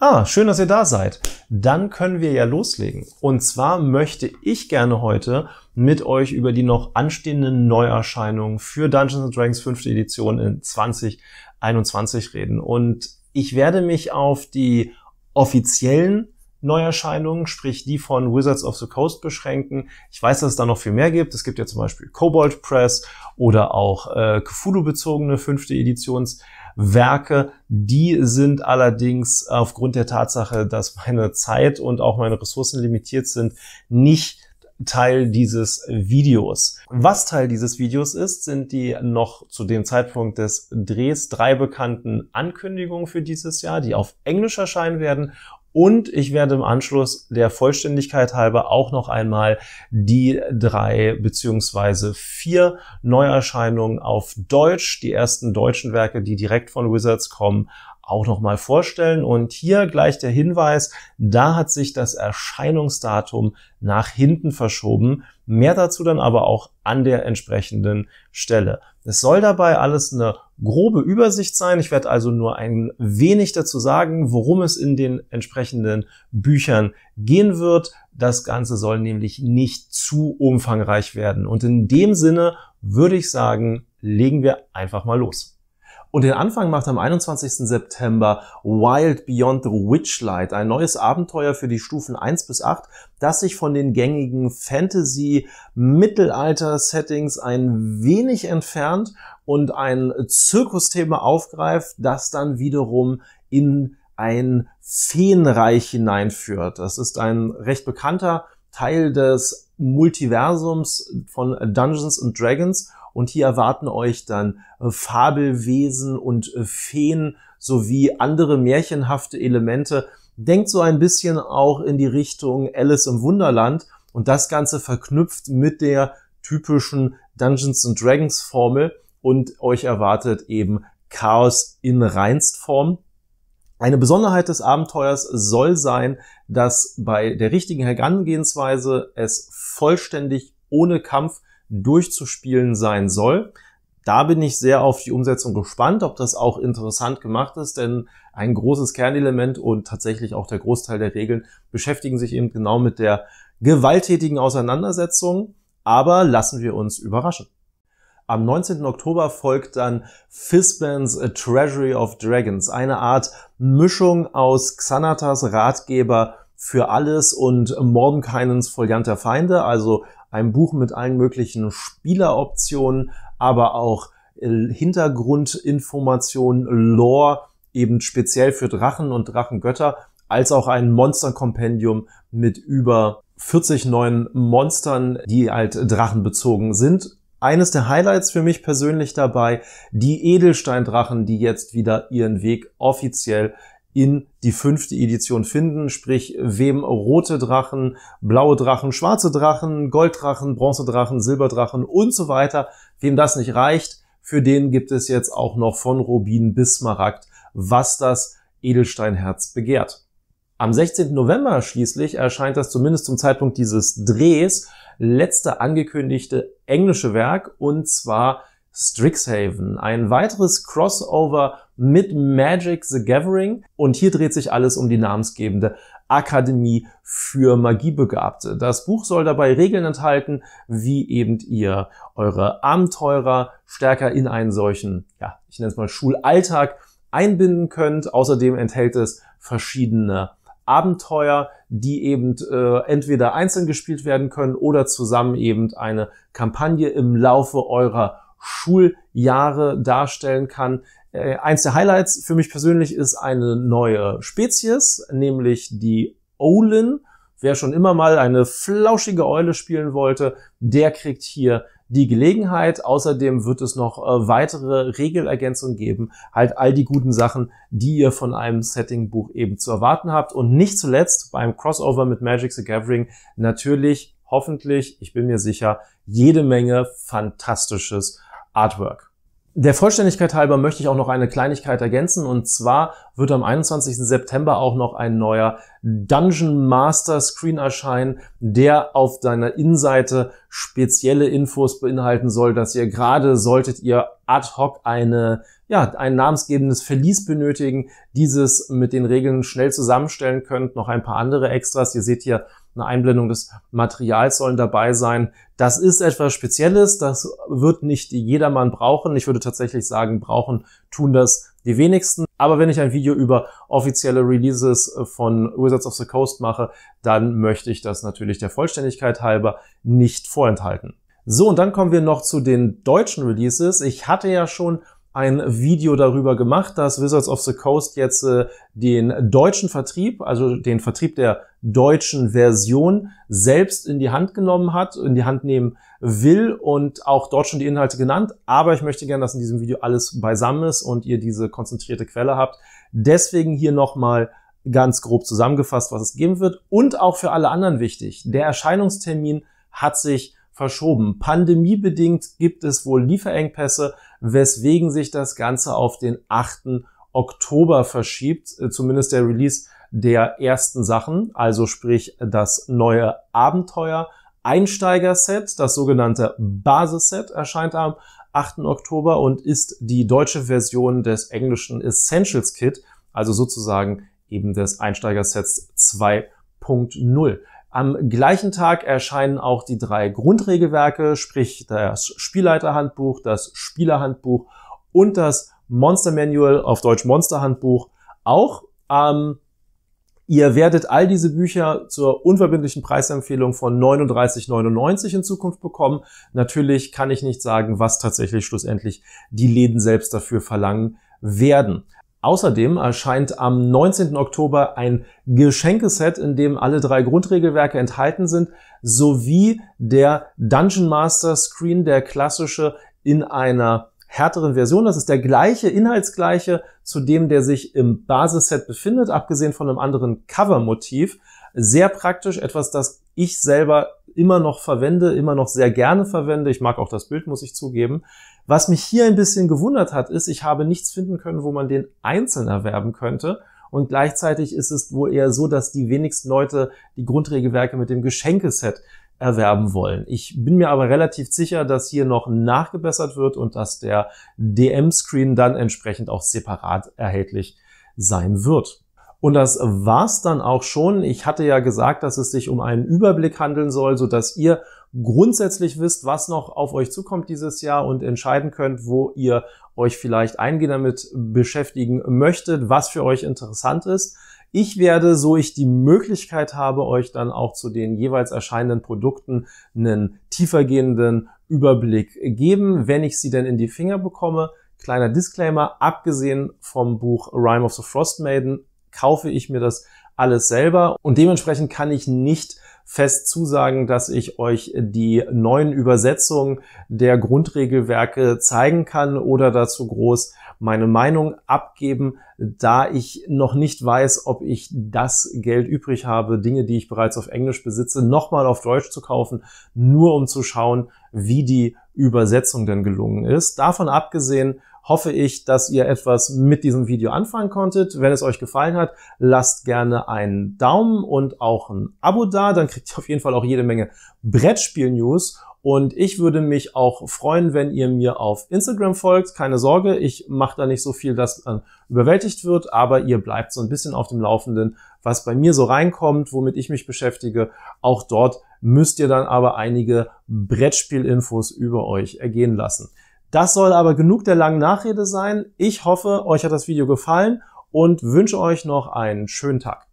Ah, schön, dass ihr da seid. Dann können wir ja loslegen. Und zwar möchte ich gerne heute mit euch über die noch anstehenden Neuerscheinungen für Dungeons Dragons 5. Edition in 2021 reden. Und ich werde mich auf die offiziellen Neuerscheinungen, sprich die von Wizards of the Coast beschränken. Ich weiß, dass es da noch viel mehr gibt. Es gibt ja zum Beispiel Cobalt Press oder auch äh, Cthulhu-bezogene 5. Editions Werke. Die sind allerdings aufgrund der Tatsache, dass meine Zeit und auch meine Ressourcen limitiert sind, nicht Teil dieses Videos. Was Teil dieses Videos ist, sind die noch zu dem Zeitpunkt des Drehs drei bekannten Ankündigungen für dieses Jahr, die auf Englisch erscheinen werden und ich werde im Anschluss der Vollständigkeit halber auch noch einmal die drei beziehungsweise vier Neuerscheinungen auf Deutsch, die ersten deutschen Werke, die direkt von Wizards kommen, auch nochmal vorstellen. Und hier gleich der Hinweis, da hat sich das Erscheinungsdatum nach hinten verschoben. Mehr dazu dann aber auch an der entsprechenden Stelle. Es soll dabei alles eine grobe Übersicht sein. Ich werde also nur ein wenig dazu sagen, worum es in den entsprechenden Büchern gehen wird. Das Ganze soll nämlich nicht zu umfangreich werden. Und in dem Sinne würde ich sagen, legen wir einfach mal los. Und den Anfang macht am 21. September Wild Beyond the Witchlight, ein neues Abenteuer für die Stufen 1 bis 8, das sich von den gängigen Fantasy-Mittelalter-Settings ein wenig entfernt und ein Zirkusthema aufgreift, das dann wiederum in ein Feenreich hineinführt. Das ist ein recht bekannter Teil des Multiversums von Dungeons and Dragons und hier erwarten euch dann äh, Fabelwesen und äh, Feen sowie andere märchenhafte Elemente. Denkt so ein bisschen auch in die Richtung Alice im Wunderland und das Ganze verknüpft mit der typischen Dungeons and Dragons Formel und euch erwartet eben Chaos in Reinstform. Eine Besonderheit des Abenteuers soll sein, dass bei der richtigen Herangehensweise es vollständig ohne Kampf durchzuspielen sein soll. Da bin ich sehr auf die Umsetzung gespannt, ob das auch interessant gemacht ist, denn ein großes Kernelement und tatsächlich auch der Großteil der Regeln beschäftigen sich eben genau mit der gewalttätigen Auseinandersetzung, aber lassen wir uns überraschen. Am 19. Oktober folgt dann Fizban's Treasury of Dragons, eine Art Mischung aus Xanatas Ratgeber für alles und Mordenkainens Folianter Feinde, also ein Buch mit allen möglichen Spieleroptionen, aber auch äh, Hintergrundinformationen, Lore, eben speziell für Drachen und Drachengötter, als auch ein Monsterkompendium mit über 40 neuen Monstern, die halt drachenbezogen sind. Eines der Highlights für mich persönlich dabei, die Edelsteindrachen, die jetzt wieder ihren Weg offiziell in die fünfte Edition finden, sprich wem rote Drachen, blaue Drachen, schwarze Drachen, Golddrachen, Bronzedrachen, Silberdrachen und so weiter, wem das nicht reicht, für den gibt es jetzt auch noch von Rubin bis Smaragd, was das Edelsteinherz begehrt. Am 16. November schließlich erscheint das zumindest zum Zeitpunkt dieses Drehs letzte angekündigte englische Werk und zwar Strixhaven. Ein weiteres Crossover mit Magic the Gathering. Und hier dreht sich alles um die namensgebende Akademie für Magiebegabte. Das Buch soll dabei Regeln enthalten, wie eben ihr eure Abenteurer stärker in einen solchen, ja, ich nenne es mal Schulalltag einbinden könnt. Außerdem enthält es verschiedene Abenteuer, die eben äh, entweder einzeln gespielt werden können oder zusammen eben eine Kampagne im Laufe eurer Schuljahre darstellen kann. Äh, eins der Highlights für mich persönlich ist eine neue Spezies, nämlich die Olin. Wer schon immer mal eine flauschige Eule spielen wollte, der kriegt hier die Gelegenheit. Außerdem wird es noch äh, weitere Regelergänzungen geben. Halt all die guten Sachen, die ihr von einem Settingbuch eben zu erwarten habt. Und nicht zuletzt beim Crossover mit Magic the Gathering natürlich, hoffentlich, ich bin mir sicher, jede Menge Fantastisches Artwork. Der Vollständigkeit halber möchte ich auch noch eine Kleinigkeit ergänzen und zwar wird am 21. September auch noch ein neuer Dungeon Master Screen erscheinen, der auf deiner Innenseite spezielle Infos beinhalten soll, dass ihr gerade solltet ihr ad hoc eine ja, ein namensgebendes Verlies benötigen, dieses mit den Regeln schnell zusammenstellen könnt, noch ein paar andere Extras. Ihr seht hier eine Einblendung des Materials sollen dabei sein. Das ist etwas Spezielles, das wird nicht jedermann brauchen. Ich würde tatsächlich sagen, brauchen tun das die wenigsten. Aber wenn ich ein Video über offizielle Releases von Wizards of the Coast mache, dann möchte ich das natürlich der Vollständigkeit halber nicht vorenthalten. So, und dann kommen wir noch zu den deutschen Releases. Ich hatte ja schon ein Video darüber gemacht, dass Wizards of the Coast jetzt äh, den deutschen Vertrieb, also den Vertrieb der deutschen Version selbst in die Hand genommen hat, in die Hand nehmen will und auch dort schon die Inhalte genannt. Aber ich möchte gerne, dass in diesem Video alles beisammen ist und ihr diese konzentrierte Quelle habt. Deswegen hier nochmal ganz grob zusammengefasst, was es geben wird. Und auch für alle anderen wichtig, der Erscheinungstermin hat sich verschoben. Pandemiebedingt gibt es wohl Lieferengpässe, weswegen sich das Ganze auf den 8. Oktober verschiebt, äh, zumindest der Release der ersten Sachen, also sprich das neue Abenteuer Einsteiger-Set, das sogenannte Basisset erscheint am 8. Oktober und ist die deutsche Version des englischen Essentials Kit, also sozusagen eben des Einsteigersets 2.0. Am gleichen Tag erscheinen auch die drei Grundregelwerke, sprich das Spielleiterhandbuch, das Spielerhandbuch und das Monster Manual, auf Deutsch Monsterhandbuch, auch. Ähm, ihr werdet all diese Bücher zur unverbindlichen Preisempfehlung von 39,99 in Zukunft bekommen. Natürlich kann ich nicht sagen, was tatsächlich schlussendlich die Läden selbst dafür verlangen werden. Außerdem erscheint am 19. Oktober ein Geschenkeset, in dem alle drei Grundregelwerke enthalten sind, sowie der Dungeon Master Screen, der klassische in einer härteren Version. Das ist der gleiche, inhaltsgleiche zu dem, der sich im Basisset befindet, abgesehen von einem anderen Covermotiv. Sehr praktisch, etwas, das ich selber immer noch verwende, immer noch sehr gerne verwende. Ich mag auch das Bild, muss ich zugeben. Was mich hier ein bisschen gewundert hat, ist, ich habe nichts finden können, wo man den einzeln erwerben könnte. Und gleichzeitig ist es wohl eher so, dass die wenigsten Leute die Grundregelwerke mit dem Geschenkeset erwerben wollen. Ich bin mir aber relativ sicher, dass hier noch nachgebessert wird und dass der DM-Screen dann entsprechend auch separat erhältlich sein wird. Und das war's dann auch schon. Ich hatte ja gesagt, dass es sich um einen Überblick handeln soll, so dass ihr grundsätzlich wisst, was noch auf euch zukommt dieses Jahr und entscheiden könnt, wo ihr euch vielleicht eingehend damit beschäftigen möchtet, was für euch interessant ist. Ich werde, so ich die Möglichkeit habe, euch dann auch zu den jeweils erscheinenden Produkten einen tiefergehenden Überblick geben, wenn ich sie denn in die Finger bekomme. Kleiner Disclaimer, abgesehen vom Buch Rime of the Frost Maiden kaufe ich mir das alles selber und dementsprechend kann ich nicht fest zusagen, dass ich euch die neuen Übersetzungen der Grundregelwerke zeigen kann oder dazu groß meine Meinung abgeben, da ich noch nicht weiß, ob ich das Geld übrig habe, Dinge, die ich bereits auf Englisch besitze, nochmal auf Deutsch zu kaufen, nur um zu schauen, wie die Übersetzung denn gelungen ist. Davon abgesehen hoffe ich, dass ihr etwas mit diesem Video anfangen konntet. Wenn es euch gefallen hat, lasst gerne einen Daumen und auch ein Abo da. Dann kriegt ihr auf jeden Fall auch jede Menge Brettspiel-News. Und ich würde mich auch freuen, wenn ihr mir auf Instagram folgt. Keine Sorge, ich mache da nicht so viel, dass man äh, überwältigt wird, aber ihr bleibt so ein bisschen auf dem Laufenden, was bei mir so reinkommt, womit ich mich beschäftige. Auch dort müsst ihr dann aber einige Brettspielinfos über euch ergehen lassen. Das soll aber genug der langen Nachrede sein. Ich hoffe, euch hat das Video gefallen und wünsche euch noch einen schönen Tag.